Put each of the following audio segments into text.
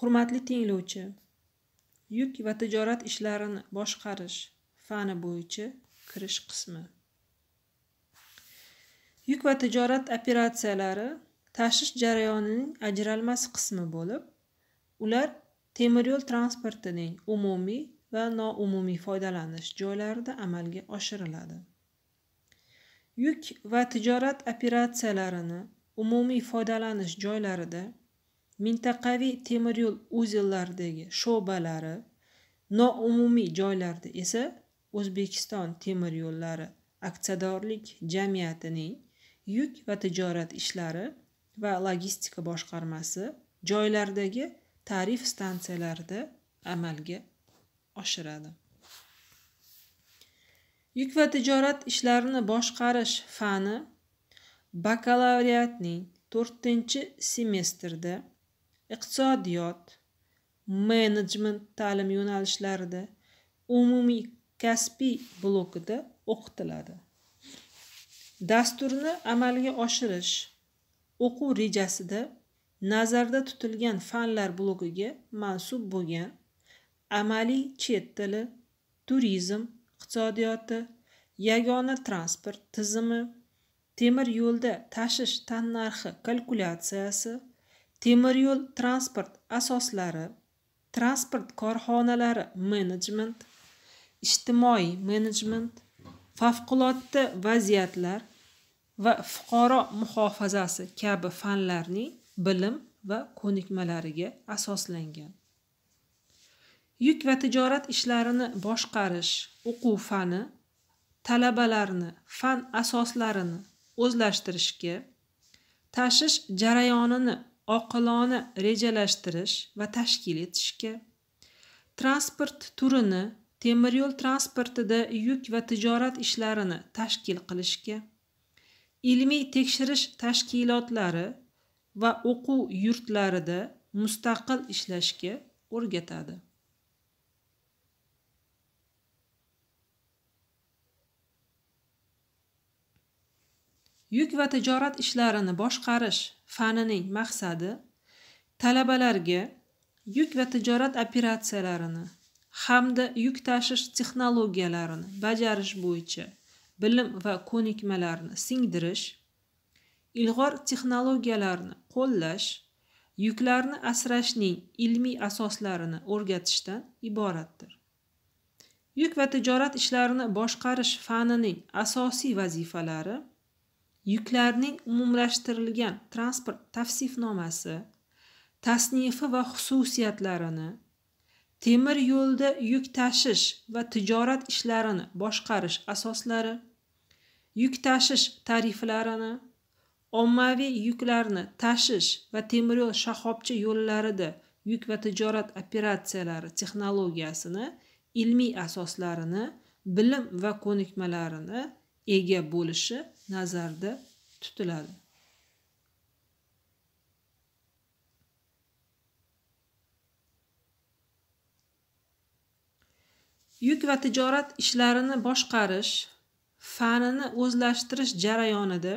hurmatli tinglovchi yuk va tijorat ishlarini boshqarish fani bo'yicha kirish qismi yuk va tijorat operatsiyalari tashish jarayonining ajralmas qismi bo'lib ular temiryo'l transportining umumiy va noumumiy foydalanish joylarida amalga oshiriladi yuk va tijorat operatsiyalarini umumiy foydalanish joylarida mintaqaviy temiryo'l uzellaridagi sho'balari noumumiy joylarda esa o'zbekiston temir yo'llari aksiyadorlik jamiyatining yuk va tijorat ishlari va logistika boshqarmasi joylardagi tarif stansiyalarida amalga oshiradi yuk va tijorat ishlarini boshqarish fani bakalavriatning to'rtinchi semestrida iqtisodiyot menejment ta'lim yo'nalishlarida umumiy kasbiy blokida o'qitiladi dasturni amalga oshirish o'quv rejasida nazarda tutilgan fanlar blokiga mansub bo'lgan amaliy chet tili turizm iqtisodiyoti yagona transport tizimi temir yo'lda tashish tannarxi kalkulyatsiyasi temiryo'l transport asoslari transport korxonalari menejment ijtimoiy menejment favqulodda vaziyatlar va fuqaro muhofazasi kabi fanlarning bilim va ko'nikmalariga asoslangan yuk va tijorat ishlarini boshqarish o'quv fani talabalarni fan asoslarini o'zlashtirishga tashish jarayonini oqilona rejalashtirish va tashkil etishga transport turini temiryo'l transportida yuk va tijorat ishlarini tashkil qilishga ilmiy tekshirish tashkilotlari va o'quv yurtlarida mustaqil ishlashga o'rgatadi yuk va tijorat ishlarini boshqarish fanining maqsadi talabalarga yuk va tijorat operatsiyalarini hamda yuk tashish texnologiyalarini bajarish bo'yicha bilim va ko'nikmalarni singdirish ilg'or texnologiyalarni qo'llash yuklarni asrashning ilmiy asoslarini o'rgatishdan iboratdir yuk va tijorat ishlarini boshqarish fanining asosiy vazifalari yuklarning umumlashtirilgan transport tavsifnomasi tasnifi va xususiyatlarini temir yo'lda yuk tashish va tijorat ishlarini boshqarish asoslari yuk tashish tariflarini ommaviy yuklarni tashish va temiryo'l shaxobcha yo'llarida yuk va tijorat operatsiyalari texnologiyasini ilmiy asoslarini bilim va ko'nikmalarini ega bo'lishi nazarda tutiladi yuk va tijorat ishlarini boshqarish fanini o'zlashtirish jarayonida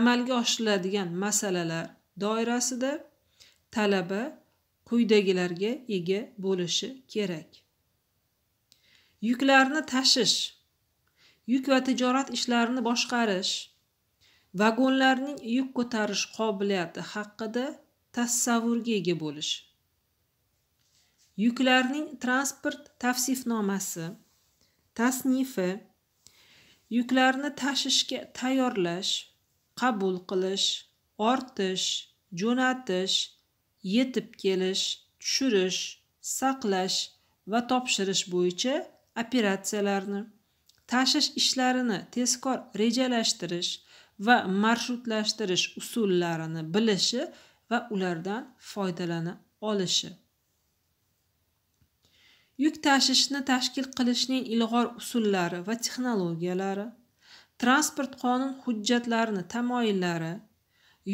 amalga oshiriladigan masalalar doirasida talaba quyidagilarga ega bo'lishi kerak yuklarni tashish yuk va tijorat ishlarini boshqarish vagonlarning yuk ko'tarish qobiliyati haqida tasavvurga ega bo'lish yuklarning transport tavsifnomasi tasnifi yuklarni tashishga tayyorlash qabul qilish ortish jo'natish yetib kelish tushirish saqlash va topshirish bo'yicha operatsiyalarni tashish ishlarini tezkor rejalashtirish va marshrutlashtirish usullarini bilishi va ulardan foydalana olishi yuk tashishni tashkil qilishning ilg'or usullari va texnologiyalari transport qonun hujjatlarini tamoyillari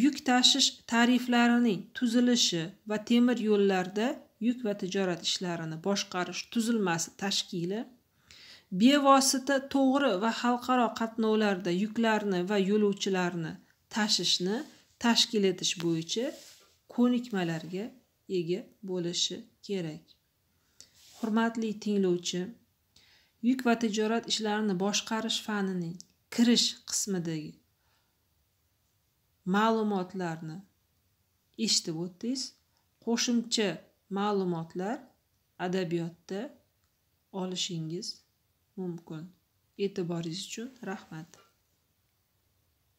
yuk tashish tariflarining tuzilishi va temir yo'llarda yuk va tijorat ishlarini boshqarish tuzilmasi tashkili bevosita to'g'ri va xalqaro qatnovlarda yuklarni va yo'lovchilarni tashishni tashkil etish bo'yicha ko'nikmalarga ega bo'lishi kerak hurmatli tinglovchi yuk va tijorat ishlarini boshqarish fanining kirish qismidagi ma'lumotlarni eshitib o'tdingiz qo'shimcha ma'lumotlar adabiyotda olishingiz mumkin e'tiboringiz uchun rahmat